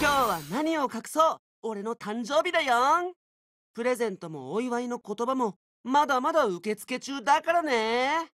今日は何を隠そう俺の誕生日だよプレゼントもお祝いの言葉もまだまだ受付中だからね